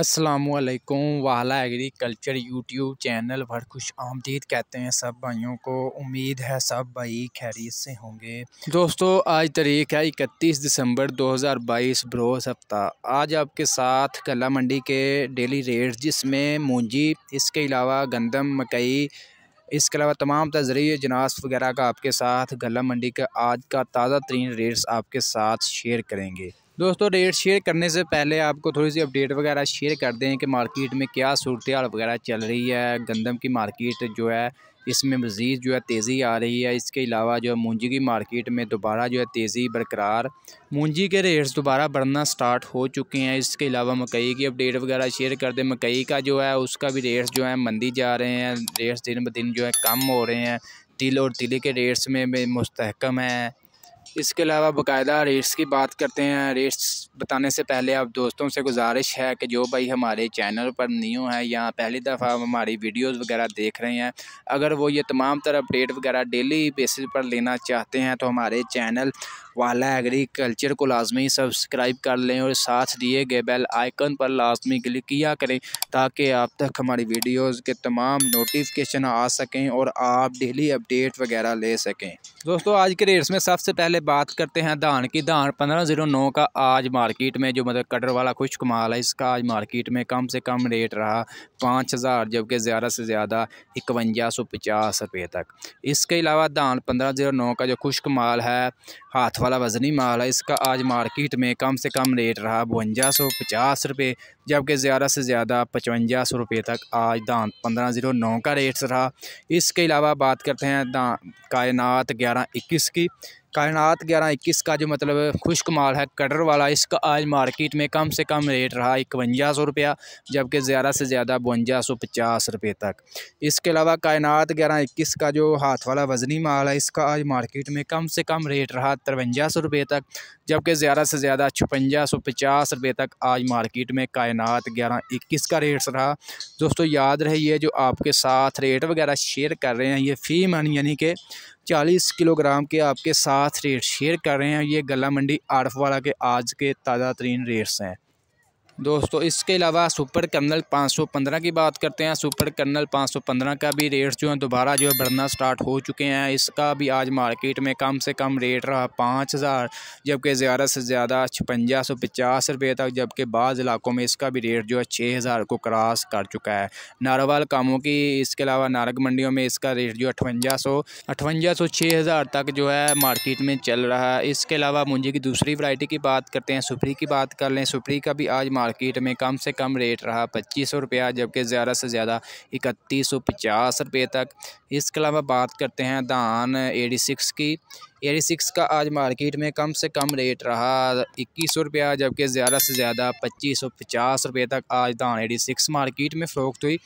असलकुम वाला agriculture YouTube channel पर खुश आमदीद कहते हैं सब भाइयों को उम्मीद है सब भाई खैरियत से होंगे दोस्तों आज तारीख है इकतीस दिसंबर 2022 बरोज़ हफ्ता आज आपके साथ कला मंडी के डेली रेट जिसमें मूंजी इसके अलावा गंदम मकई इसके अलावा तमाम तजरी जनास वगैरह का आपके साथ गला मंडी का आज का ताज़ा तरीन रेट्स आपके साथ शेयर करेंगे दोस्तों डेट शेयर करने से पहले आपको थोड़ी सी अपडेट वगैरह शेयर कर दें कि मार्केट में क्या सूरत वगैरह चल रही है गंदम की मार्केट जो है इसमें मज़ीद जो है तेज़ी आ रही है इसके अलावा जो है मूंजी की मार्केट में दोबारा जो है तेज़ी बरकरार मूंजी के रेट्स दोबारा बढ़ना स्टार्ट हो चुके हैं इसके अलावा मकई की अपडेट वगैरह शेयर कर दें मकई का जो है उसका भी रेट्स जो है मंदी जा रहे हैं रेट्स दिन ब दिन जो है कम हो रहे हैं तिल और तिले के रेट्स में मुस्तकम है इसके अलावा बाकायदा रेट्स की बात करते हैं रेट्स बताने से पहले आप दोस्तों से गुजारिश है कि जो भाई हमारे चैनल पर न्यू है या पहली दफ़ा हमारी वीडियोस वगैरह देख रहे हैं अगर वो ये तमाम तरह अपडेट वगैरह डेली बेसिस पर लेना चाहते हैं तो हमारे चैनल वाला एग्रीकल्चर को लाजमी सब्सक्राइब कर लें और साथ दिए गए बेल आइकन पर लाजमी क्लिक किया करें ताकि आप तक हमारी वीडियोज़ के तमाम नोटिफिकेशन आ सकें और आप डेली अपडेट वगैरह ले सकें दोस्तों आज के रेट्स में सबसे पहले पहले बात करते हैं धान की धान पंद्रह जीरो नौ का आज मार्केट में जो मतलब कटर वाला खुश्क माल है इसका आज मार्केट में कम से कम रेट रहा पाँच हज़ार जबकि ज़्यादा से ज़्यादा इकवंजा सौ पचास रुपये तक इसके अलावा धान पंद्रह जीरो नौ का जो खुश्क माल है हाथ वाला वजनी माल है इसका आज मार्केट में कम से कम रेट रहा बवंजा सौ पचास रुपये जबकि ज़्यादा से ज़्यादा पचवंजा सौ रुपये तक आज दान पंद्रह ज़ीरो नौ का रेट्स रहा इसके अलावा बात करते हैं दान कायनात ग्यारह इक्कीस की कायनात ग्यारह इक्कीस का जो मतलब खुश्क माल है कटर वाला इसका आज मार्केट में कम से कम रेट रहा इकवंजा सौ रुपया जबकि ज़्यादा से ज़्यादा बवंजा सौ पचास रुपये तक इसके अलावा कायनात ग्यारह इक्कीस का जो हाथ वाला वजनी माल है इसका आज मार्केट में कम से कम रेट रहा तिरवंजा सौ रुपये तक जबकि ज़्यादा से ज़्यादा छपंजा सौ पचास रुपये तक आज मार्केट में काय कायनात ग्यारह इक्कीस का रेट्स रहा दोस्तों याद रहे ये जो आपके साथ रेट वगैरह शेयर कर रहे हैं ये फ़ी मन यानी कि चालीस किलोग्राम के आपके साथ रेट शेयर कर रहे हैं ये गला मंडी आरफ वाला के आज के ताज़ा तरीन रेट्स हैं दोस्तों इसके अलावा सुपर कर्नल 515 की बात करते हैं सुपर कर्नल 515 का भी रेट जो है दोबारा जो है बढ़ना स्टार्ट हो चुके हैं इसका भी आज मार्केट में कम से कम रेट रहा पाँच हज़ार जबकि ज़्यादा से ज़्यादा छपंजा सौ पचास रुपये तक जबकि बाद इलाकों में इसका भी रेट जो है छः हज़ार को क्रॉस कर चुका है नारोवाल कामों की इसके अलावा नारग मंडियों में इसका रेट जो अठवंजा सौ अठवंजा सौ छः हज़ार तक जो है मार्केट में चल रहा है इसके अलावा मुंजी की दूसरी वरायटी की बात करते हैं सुपरी की बात कर लें सुपरी का भी आज मार्केट मार्केट में कम से कम रेट रहा पच्चीस सौ रुपया जबकि ज़्यादा से ज़्यादा इकतीस सौ पचास रुपये तक इसके अलावा बात करते हैं धान एटी सिक्स की एटी सिक्स का आज मार्केट में कम से कम रेट रहा इक्कीस सौ रुपया जबकि ज़्यादा से ज़्यादा पच्चीस सौ पचास रुपये तक आज धान एटी सिक्स मार्केट में फ़रोख्त हुई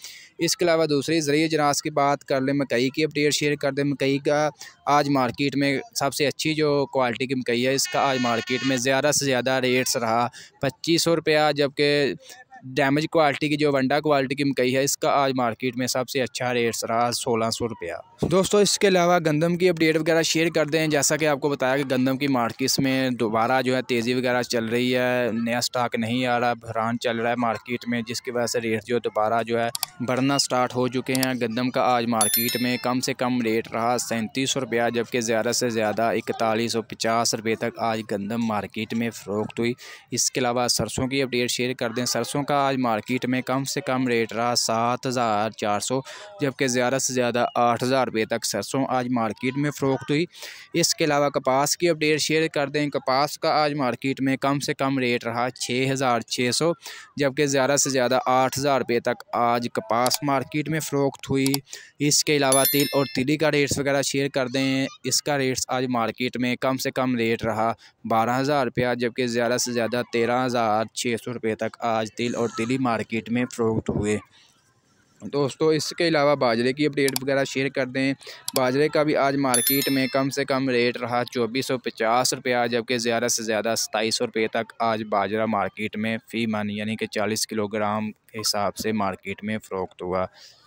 इसके अलावा दूसरे ज़रिए जनाज की बात कर लें मकई की अपडेट शेयर कर दें मकई का आज मार्केट में सबसे अच्छी जो क्वालिटी की मकई है इसका आज मार्केट में ज़्यादा से ज़्यादा रेट्स रहा पच्चीस सौ रुपया जबकि डैमेज क्वालिटी की जो वंडा क्वालिटी की मकई है इसका आज मार्केट में सबसे अच्छा रेट रहा सोलह सौ रुपया दोस्तों इसके अलावा गंदम की अपडेट वगैरह शेयर कर दें जैसा कि आपको बताया कि गंदम की मार्केट में दोबारा जो है तेज़ी वगैरह चल रही है नया स्टॉक नहीं आ रहा भरान चल रहा है मार्केट में जिसकी वजह से रेट जो दोबारा जो है बढ़ना स्टार्ट हो चुके हैं गंदम का आज मार्केट में कम से कम रेट रहा सैंतीस सौ रुपया जबकि ज़्यादा से ज़्यादा इकतालीस सौ पचास रुपये तक आज गंदम मार्केट में फ़रोख्त हुई इसके अलावा सरसों की अपडेट शेयर कर दें सरसों का का आज मार्केट में कम से कम रेट रहा सात हज़ार चार सौ जबकि ज़्यादा से ज़्यादा आठ हज़ार रुपये तक सरसों आज मार्केट में फ़रोख्त हुई इसके अलावा कपास की अपडेट शेयर कर दें कपास का आज मार्केट में कम से कम रेट रहा छः हज़ार छः सौ जबकि ज़्यादा से ज़्यादा आठ हज़ार रुपये तक आज कपास मार्केट में फ़रोख्त हुई इसके अलावा तिल और तिली का रेट्स वगैरह शेयर कर दें इसका रेट्स आज मार्केट में कम से कम रेट रहा बारह हज़ार रुपया जबकि ज़्यादा से ज़्यादा तेरह हज़ार छः सौ रुपये तक आज तिल और और दिल्ली मार्केट में फ़रोख्त हुए दोस्तों इसके अलावा बाजरे की अपडेट वगैरह शेयर कर दें बाजरे का भी आज मार्केट में कम से कम रेट रहा चौबीस सौ पचास रुपया जबकि ज़्यादा से ज़्यादा सताईस सौ रुपये तक आज बाजरा मार्केट में फ़ी मन यानी कि चालीस किलोग्राम हिसाब से मार्केट में फ़रोख्त हुआ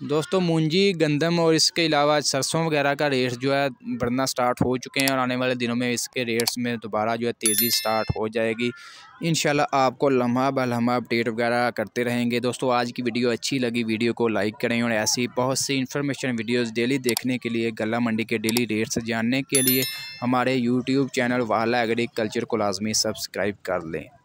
दोस्तों मूंजी गंदम और इसके अलावा सरसों वगैरह का रेट जो है बढ़ना स्टार्ट हो चुके हैं और आने वाले दिनों में इसके रेट्स में दोबारा जो है तेज़ी स्टार्ट हो जाएगी इन आपको लम्हा ब लम्हा अपडेट वगैरह करते रहेंगे दोस्तों आज की वीडियो अच्छी लगी वीडियो को लाइक करें और ऐसी बहुत सी इन्फॉर्मेशन वीडियोज़ डेली देखने के लिए गला मंडी के डेली रेट्स जानने के लिए हमारे यूट्यूब चैनल वाला एग्रीकल्चर को लाजमी सब्सक्राइब कर लें